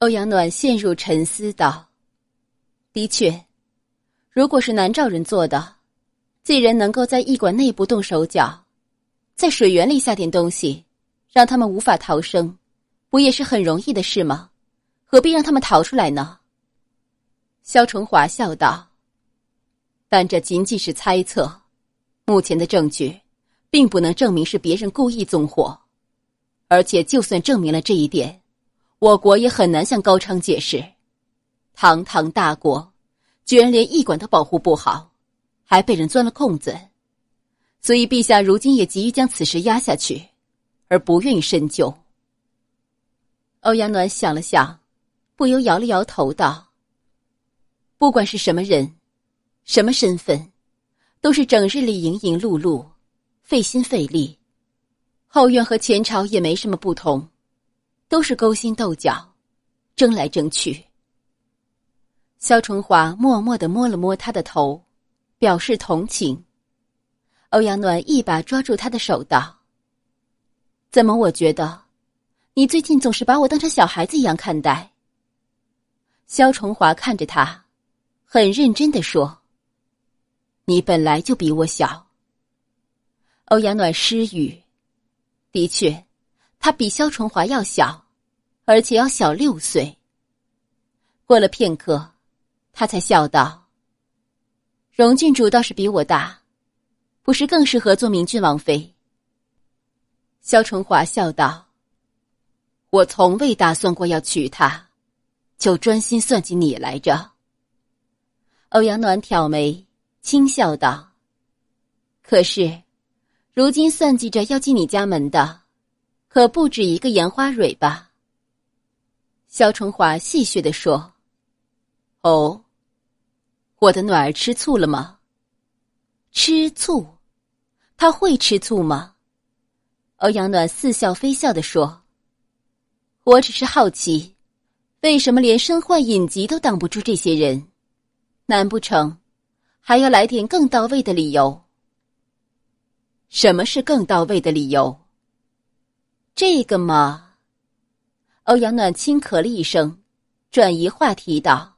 欧阳暖陷入沉思，道：“的确，如果是南诏人做的，既然能够在驿馆内部动手脚，在水源里下点东西，让他们无法逃生，不也是很容易的事吗？何必让他们逃出来呢？”萧崇华笑道：“但这仅仅是猜测，目前的证据，并不能证明是别人故意纵火，而且就算证明了这一点。”我国也很难向高昌解释，堂堂大国，居然连驿馆都保护不好，还被人钻了空子，所以陛下如今也急于将此事压下去，而不愿意深究。欧阳暖想了想，不由摇了摇头道：“不管是什么人，什么身份，都是整日里营营碌碌，费心费力，后院和前朝也没什么不同。”都是勾心斗角，争来争去。肖崇华默默的摸了摸他的头，表示同情。欧阳暖一把抓住他的手，道：“怎么？我觉得，你最近总是把我当成小孩子一样看待。”肖崇华看着他，很认真的说：“你本来就比我小。”欧阳暖失语。的确，他比肖崇华要小。而且要小六岁。过了片刻，他才笑道：“荣郡主倒是比我大，不是更适合做明郡王妃。”萧崇华笑道：“我从未打算过要娶她，就专心算计你来着。”欧阳暖挑眉轻笑道：“可是，如今算计着要进你家门的，可不止一个颜花蕊吧？”肖春华戏谑地说：“哦，我的暖儿吃醋了吗？吃醋？他会吃醋吗？”欧阳暖似笑非笑的说：“我只是好奇，为什么连身患隐疾都挡不住这些人？难不成还要来点更到位的理由？什么是更到位的理由？这个嘛。”欧阳暖轻咳了一声，转移话题道：“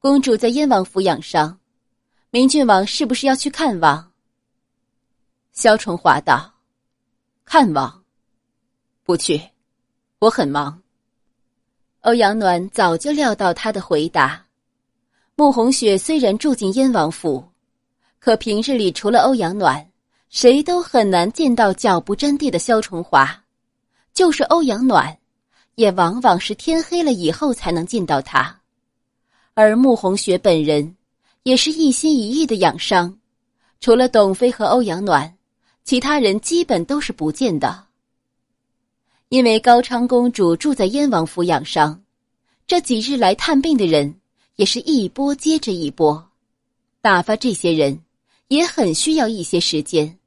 公主在燕王府养伤，明郡王是不是要去看望？”萧崇华道：“看望，不去，我很忙。”欧阳暖早就料到他的回答。穆红雪虽然住进燕王府，可平日里除了欧阳暖，谁都很难见到脚不沾地的萧崇华，就是欧阳暖。也往往是天黑了以后才能见到他，而穆红雪本人也是一心一意的养伤，除了董妃和欧阳暖，其他人基本都是不见的。因为高昌公主住在燕王府养伤，这几日来探病的人也是一波接着一波，打发这些人也很需要一些时间。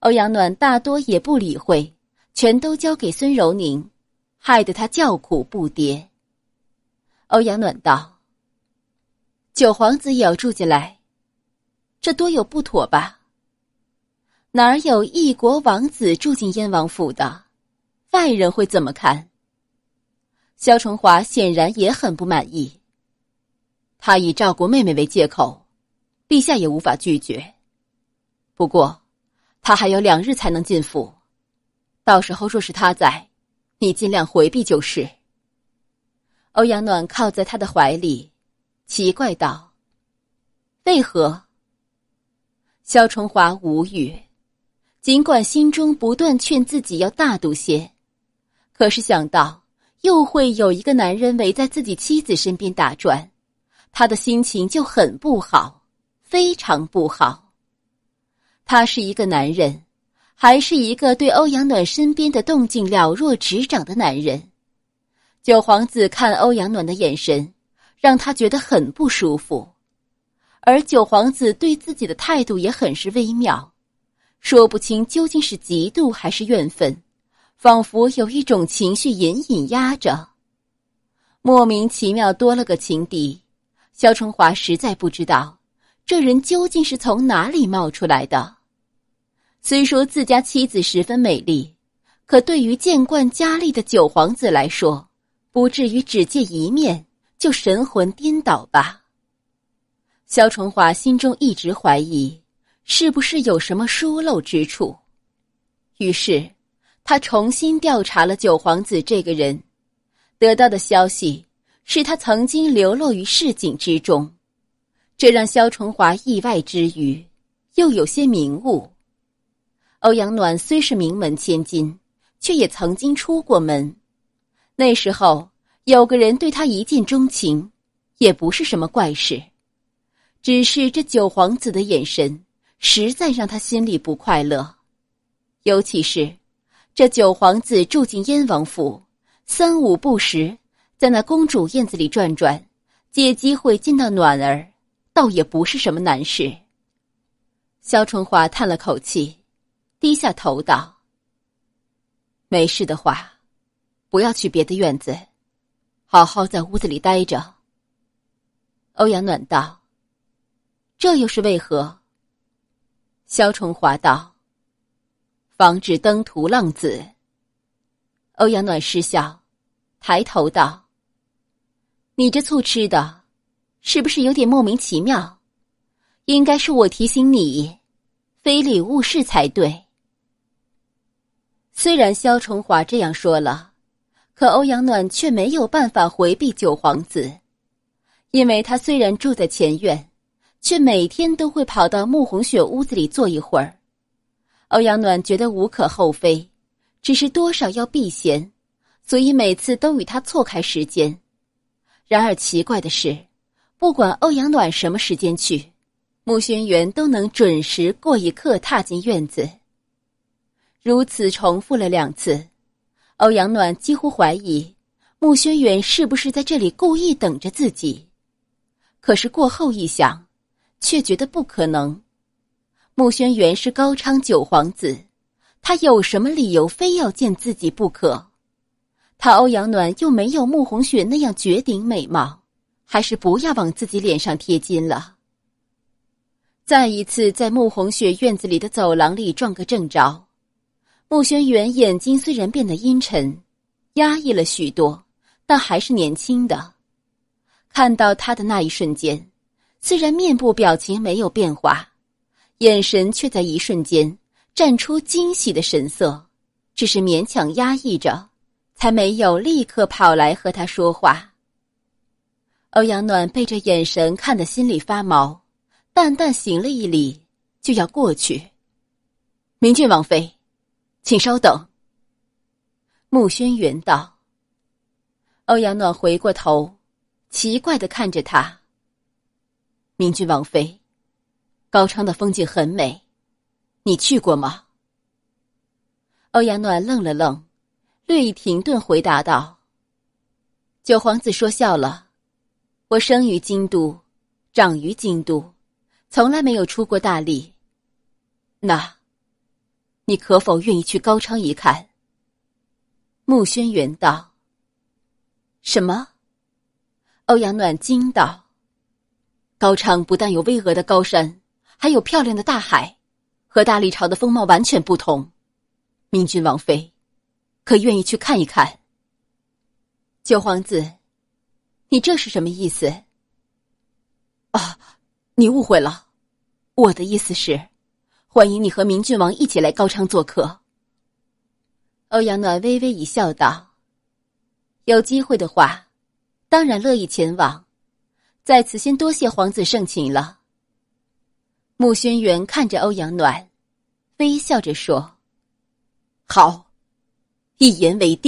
欧阳暖大多也不理会，全都交给孙柔宁。害得他叫苦不迭。欧阳暖道：“九皇子也要住进来，这多有不妥吧？哪有一国王子住进燕王府的？外人会怎么看？”萧崇华显然也很不满意。他以照顾妹妹为借口，陛下也无法拒绝。不过，他还有两日才能进府，到时候若是他在……你尽量回避就是。欧阳暖靠在他的怀里，奇怪道：“为何？”肖崇华无语，尽管心中不断劝自己要大度些，可是想到又会有一个男人围在自己妻子身边打转，他的心情就很不好，非常不好。他是一个男人。还是一个对欧阳暖身边的动静了若指掌的男人，九皇子看欧阳暖的眼神让他觉得很不舒服，而九皇子对自己的态度也很是微妙，说不清究竟是嫉妒还是怨愤，仿佛有一种情绪隐隐压着。莫名其妙多了个情敌，肖春华实在不知道这人究竟是从哪里冒出来的。虽说自家妻子十分美丽，可对于见惯佳丽的九皇子来说，不至于只见一面就神魂颠倒吧？萧崇华心中一直怀疑，是不是有什么疏漏之处？于是，他重新调查了九皇子这个人，得到的消息是他曾经流落于市井之中，这让萧崇华意外之余，又有些明悟。欧阳暖虽是名门千金，却也曾经出过门。那时候有个人对她一见钟情，也不是什么怪事。只是这九皇子的眼神，实在让他心里不快乐。尤其是这九皇子住进燕王府，三五不时在那公主院子里转转，借机会见到暖儿，倒也不是什么难事。萧春华叹了口气。低下头道：“没事的话，不要去别的院子，好好在屋子里待着。”欧阳暖道：“这又是为何？”萧重华道：“防止登徒浪子。”欧阳暖失笑，抬头道：“你这醋吃的，是不是有点莫名其妙？应该是我提醒你，非礼勿视才对。”虽然萧崇华这样说了，可欧阳暖却没有办法回避九皇子，因为他虽然住在前院，却每天都会跑到穆红雪屋子里坐一会儿。欧阳暖觉得无可厚非，只是多少要避嫌，所以每次都与他错开时间。然而奇怪的是，不管欧阳暖什么时间去，穆轩辕都能准时过一刻踏进院子。如此重复了两次，欧阳暖几乎怀疑穆轩辕是不是在这里故意等着自己。可是过后一想，却觉得不可能。穆轩辕是高昌九皇子，他有什么理由非要见自己不可？他欧阳暖又没有穆红雪那样绝顶美貌，还是不要往自己脸上贴金了。再一次在穆红雪院子里的走廊里撞个正着。穆轩辕眼睛虽然变得阴沉，压抑了许多，但还是年轻的。看到他的那一瞬间，虽然面部表情没有变化，眼神却在一瞬间绽出惊喜的神色，只是勉强压抑着，才没有立刻跑来和他说话。欧阳暖被这眼神看得心里发毛，淡淡行了一礼，就要过去。明郡王妃。请稍等。穆轩辕道：“欧阳暖回过头，奇怪的看着他。明君王妃，高昌的风景很美，你去过吗？”欧阳暖愣了愣，略一停顿，回答道：“九皇子说笑了，我生于京都，长于京都，从来没有出过大力。那。”你可否愿意去高昌一看？穆轩辕道：“什么？”欧阳暖惊道：“高昌不但有巍峨的高山，还有漂亮的大海，和大理朝的风貌完全不同。明君王妃，可愿意去看一看？”九皇子，你这是什么意思？啊，你误会了，我的意思是。欢迎你和明郡王一起来高昌做客。欧阳暖微微一笑，道：“有机会的话，当然乐意前往。在此先多谢皇子盛情了。”穆轩辕看着欧阳暖，微笑着说：“好，一言为定。”